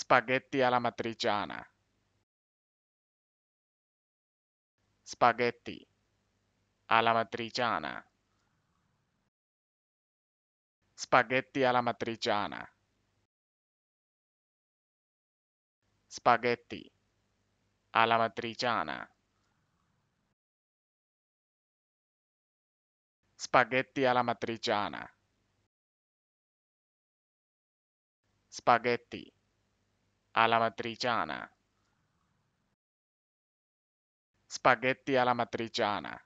Spaghetti alla matriciana. Spaghetti alla matriciana. Spaghetti alla matriciana. Spaghetti alla matriciana. Spaghetti alla matriciana. Spaghetti alla matriciana. Spaghetti alla matriciana.